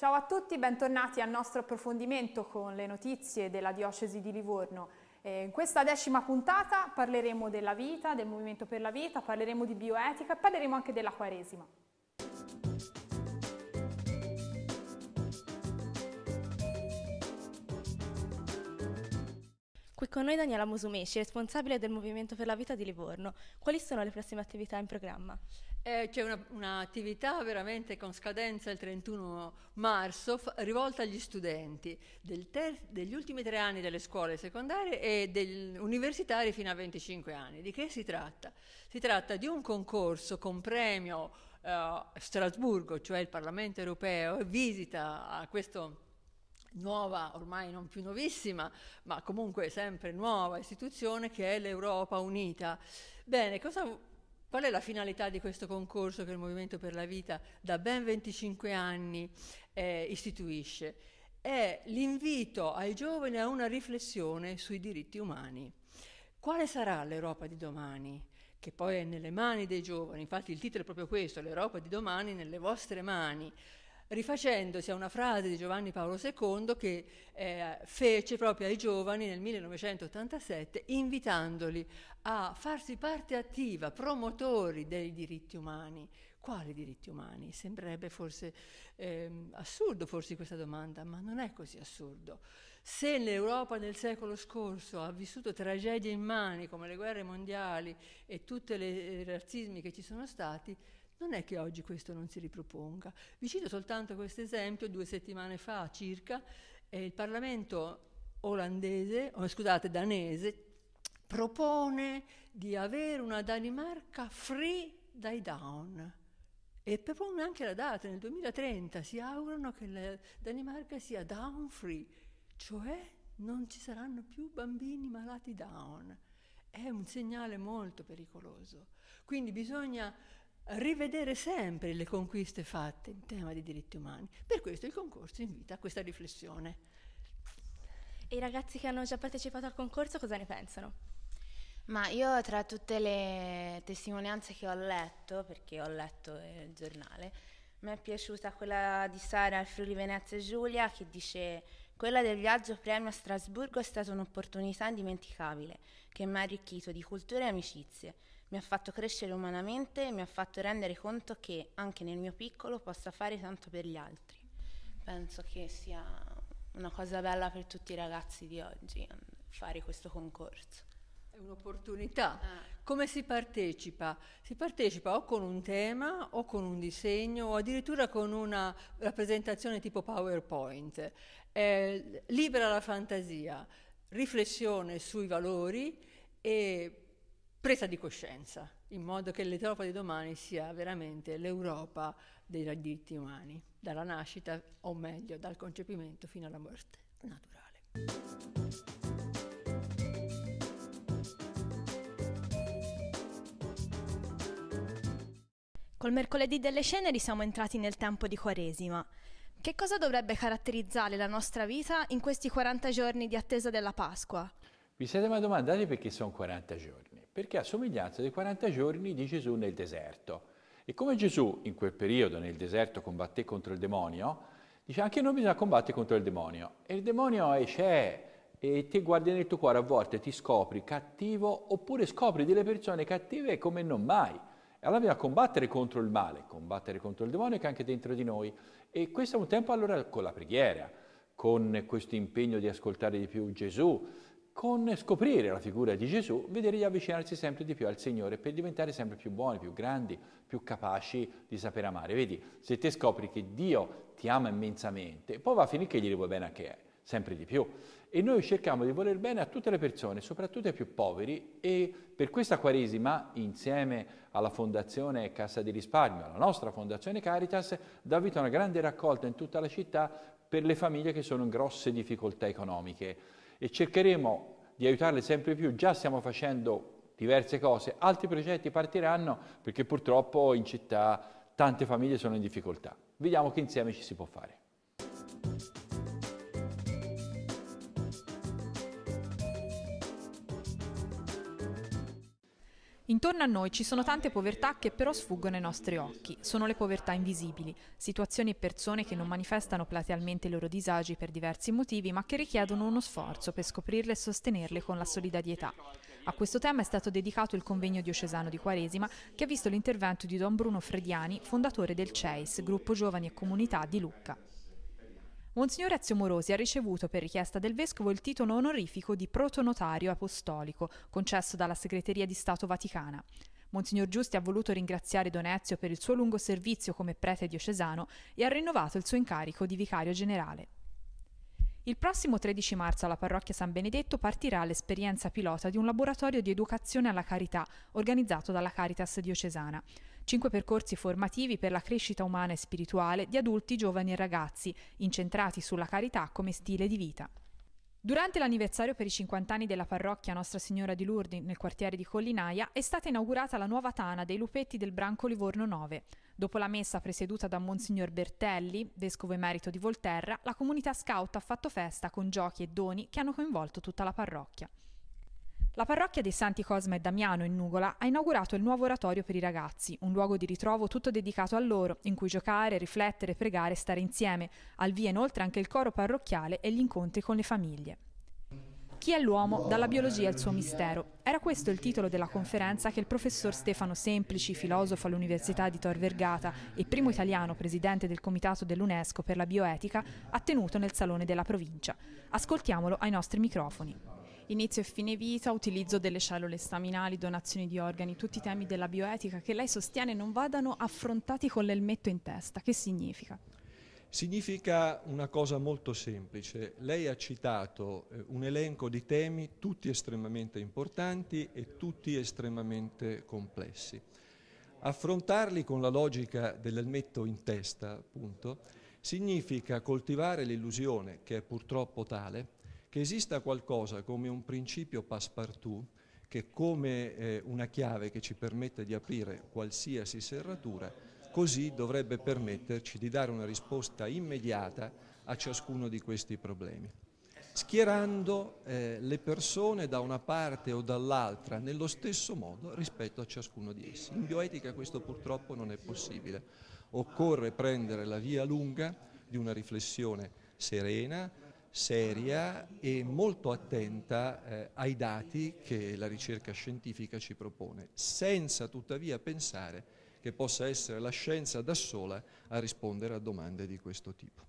Ciao a tutti, bentornati al nostro approfondimento con le notizie della Diocesi di Livorno. Eh, in questa decima puntata parleremo della vita, del Movimento per la Vita, parleremo di bioetica e parleremo anche della Quaresima. Qui con noi Daniela Musumeci, responsabile del Movimento per la Vita di Livorno. Quali sono le prossime attività in programma? Eh, c'è un'attività veramente con scadenza il 31 marzo rivolta agli studenti degli ultimi tre anni delle scuole secondarie e degli universitari fino a 25 anni. Di che si tratta? Si tratta di un concorso con premio eh, Strasburgo, cioè il Parlamento europeo, e visita a questo nuova, ormai non più nuovissima, ma comunque sempre nuova istituzione che è l'Europa Unita. Bene, cosa, qual è la finalità di questo concorso che il Movimento per la Vita da ben 25 anni eh, istituisce? È l'invito ai giovani a una riflessione sui diritti umani. Quale sarà l'Europa di domani? Che poi è nelle mani dei giovani, infatti il titolo è proprio questo, l'Europa di domani nelle vostre mani rifacendosi a una frase di Giovanni Paolo II che eh, fece proprio ai giovani nel 1987, invitandoli a farsi parte attiva, promotori dei diritti umani. Quali diritti umani? Sembrerebbe forse eh, assurdo forse questa domanda, ma non è così assurdo. Se l'Europa nel secolo scorso ha vissuto tragedie immani come le guerre mondiali e tutti i eh, razzismi che ci sono stati, non è che oggi questo non si riproponga. Vi cito soltanto questo esempio, due settimane fa circa, eh, il Parlamento olandese, oh, scusate, danese, propone di avere una Danimarca free dai down. E propone anche la data, nel 2030 si augurano che la Danimarca sia down free, cioè non ci saranno più bambini malati down. È un segnale molto pericoloso. Quindi bisogna rivedere sempre le conquiste fatte in tema di diritti umani. Per questo il concorso invita a questa riflessione. E i ragazzi che hanno già partecipato al concorso cosa ne pensano? Ma io tra tutte le testimonianze che ho letto, perché ho letto il giornale, mi è piaciuta quella di Sara al Friuli Venezia Giulia che dice quella del viaggio premio a Strasburgo è stata un'opportunità indimenticabile che mi ha arricchito di cultura e amicizie mi ha fatto crescere umanamente e mi ha fatto rendere conto che anche nel mio piccolo possa fare tanto per gli altri. Penso che sia una cosa bella per tutti i ragazzi di oggi mm, fare questo concorso. È un'opportunità. Ah. Come si partecipa? Si partecipa o con un tema o con un disegno o addirittura con una rappresentazione tipo PowerPoint. Eh, libera la fantasia, riflessione sui valori e presa di coscienza, in modo che l'Europa di domani sia veramente l'Europa dei diritti umani, dalla nascita, o meglio, dal concepimento fino alla morte naturale. Col mercoledì delle ceneri siamo entrati nel tempo di Quaresima. Che cosa dovrebbe caratterizzare la nostra vita in questi 40 giorni di attesa della Pasqua? Vi siete mai domandati perché sono 40 giorni? perché ha somiglianza dei 40 giorni di Gesù nel deserto. E come Gesù in quel periodo nel deserto combatté contro il demonio, dice anche noi bisogna combattere contro il demonio. E il demonio è, c'è e ti guardi nel tuo cuore a volte, ti scopri cattivo oppure scopri delle persone cattive come non mai. E allora bisogna combattere contro il male, combattere contro il demonio che è anche dentro di noi. E questo è un tempo allora con la preghiera, con questo impegno di ascoltare di più Gesù, con scoprire la figura di Gesù, vedere di avvicinarsi sempre di più al Signore per diventare sempre più buoni, più grandi, più capaci di saper amare. Vedi, se te scopri che Dio ti ama immensamente, poi va a finire che gli vuoi bene anche sempre di più. E noi cerchiamo di voler bene a tutte le persone, soprattutto ai più poveri, e per questa Quaresima, insieme alla Fondazione Cassa di Risparmio, alla nostra Fondazione Caritas, dà vita a una grande raccolta in tutta la città per le famiglie che sono in grosse difficoltà economiche e cercheremo di aiutarle sempre più, già stiamo facendo diverse cose, altri progetti partiranno perché purtroppo in città tante famiglie sono in difficoltà. Vediamo che insieme ci si può fare. Intorno a noi ci sono tante povertà che però sfuggono ai nostri occhi, sono le povertà invisibili, situazioni e persone che non manifestano platealmente i loro disagi per diversi motivi, ma che richiedono uno sforzo per scoprirle e sostenerle con la solidarietà. A questo tema è stato dedicato il convegno diocesano di Quaresima, che ha visto l'intervento di Don Bruno Frediani, fondatore del CEIS, gruppo Giovani e Comunità di Lucca. Monsignore Ezio Morosi ha ricevuto per richiesta del Vescovo il titolo onorifico di protonotario apostolico, concesso dalla Segreteria di Stato Vaticana. Monsignor Giusti ha voluto ringraziare Don Ezio per il suo lungo servizio come prete diocesano e ha rinnovato il suo incarico di vicario generale. Il prossimo 13 marzo alla parrocchia San Benedetto partirà l'esperienza pilota di un laboratorio di educazione alla carità organizzato dalla Caritas diocesana. Cinque percorsi formativi per la crescita umana e spirituale di adulti, giovani e ragazzi, incentrati sulla carità come stile di vita. Durante l'anniversario per i 50 anni della parrocchia Nostra Signora di Lourdes nel quartiere di Collinaia è stata inaugurata la nuova tana dei lupetti del branco Livorno 9. Dopo la messa presieduta da Monsignor Bertelli, vescovo emerito di Volterra, la comunità scout ha fatto festa con giochi e doni che hanno coinvolto tutta la parrocchia. La parrocchia dei Santi Cosma e Damiano in Nugola ha inaugurato il nuovo oratorio per i ragazzi, un luogo di ritrovo tutto dedicato a loro, in cui giocare, riflettere, pregare e stare insieme. Al via inoltre anche il coro parrocchiale e gli incontri con le famiglie. Chi è l'uomo? Dalla biologia al suo mistero. Era questo il titolo della conferenza che il professor Stefano Semplici, filosofo all'Università di Tor Vergata e primo italiano presidente del comitato dell'UNESCO per la bioetica, ha tenuto nel Salone della Provincia. Ascoltiamolo ai nostri microfoni inizio e fine vita, utilizzo delle cellule staminali, donazioni di organi, tutti i temi della bioetica che lei sostiene non vadano affrontati con l'elmetto in testa. Che significa? Significa una cosa molto semplice. Lei ha citato eh, un elenco di temi tutti estremamente importanti e tutti estremamente complessi. Affrontarli con la logica dell'elmetto in testa, appunto, significa coltivare l'illusione, che è purtroppo tale, che esista qualcosa come un principio passepartout che come eh, una chiave che ci permette di aprire qualsiasi serratura, così dovrebbe permetterci di dare una risposta immediata a ciascuno di questi problemi. Schierando eh, le persone da una parte o dall'altra nello stesso modo rispetto a ciascuno di essi. In bioetica questo purtroppo non è possibile. Occorre prendere la via lunga di una riflessione serena, seria e molto attenta eh, ai dati che la ricerca scientifica ci propone, senza tuttavia pensare che possa essere la scienza da sola a rispondere a domande di questo tipo.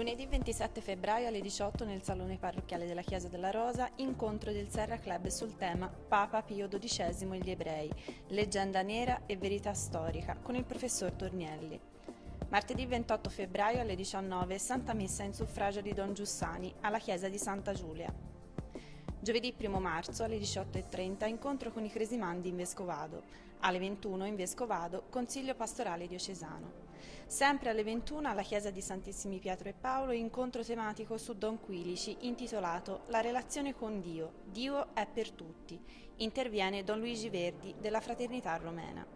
Lunedì 27 febbraio alle 18 nel Salone Parrocchiale della Chiesa della Rosa, incontro del Serra Club sul tema Papa Pio XII e gli ebrei, leggenda nera e verità storica con il professor Tornielli. Martedì 28 febbraio alle 19 Santa Messa in suffragio di Don Giussani alla Chiesa di Santa Giulia. Giovedì 1 marzo alle 18.30 incontro con i cresimandi in Vescovado. Alle 21 in Vescovado Consiglio Pastorale Diocesano. Sempre alle 21 alla Chiesa di Santissimi Pietro e Paolo incontro tematico su Don Quilici intitolato La relazione con Dio, Dio è per tutti. Interviene Don Luigi Verdi della Fraternità Romena.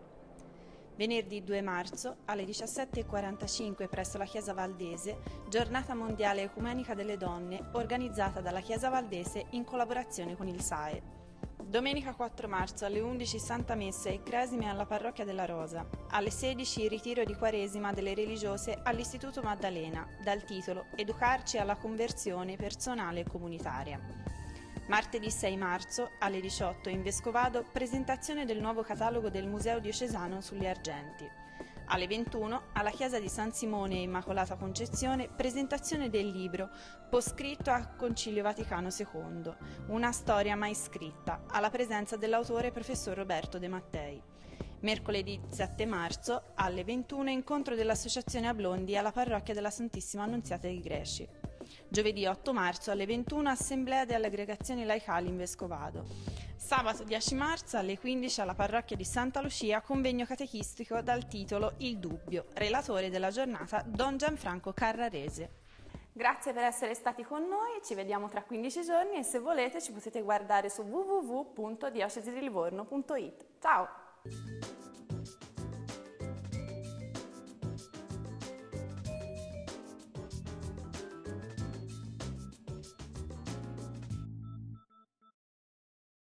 Venerdì 2 marzo alle 17.45 presso la Chiesa Valdese, giornata mondiale ecumenica delle donne organizzata dalla Chiesa Valdese in collaborazione con il SAE. Domenica 4 marzo alle 11 Santa Messa e Cresime alla Parrocchia della Rosa. Alle 16 ritiro di Quaresima delle religiose all'Istituto Maddalena, dal titolo Educarci alla conversione personale e comunitaria. Martedì 6 marzo alle 18 in Vescovado presentazione del nuovo catalogo del Museo Diocesano sugli Argenti alle 21 alla chiesa di San Simone e Immacolata Concezione presentazione del libro Poscritto a Concilio Vaticano II, una storia mai scritta, alla presenza dell'autore professor Roberto De Mattei. Mercoledì 7 marzo alle 21 incontro dell'Associazione Ablondi alla parrocchia della Santissima Annunziata di Greci. Giovedì 8 marzo alle 21 assemblea delle aggregazioni laicali in Vescovado. Sabato 10 marzo alle 15 alla parrocchia di Santa Lucia convegno catechistico dal titolo Il Dubbio, relatore della giornata Don Gianfranco Carrarese. Grazie per essere stati con noi, ci vediamo tra 15 giorni e se volete ci potete guardare su www.diocesilivorno.it. Ciao!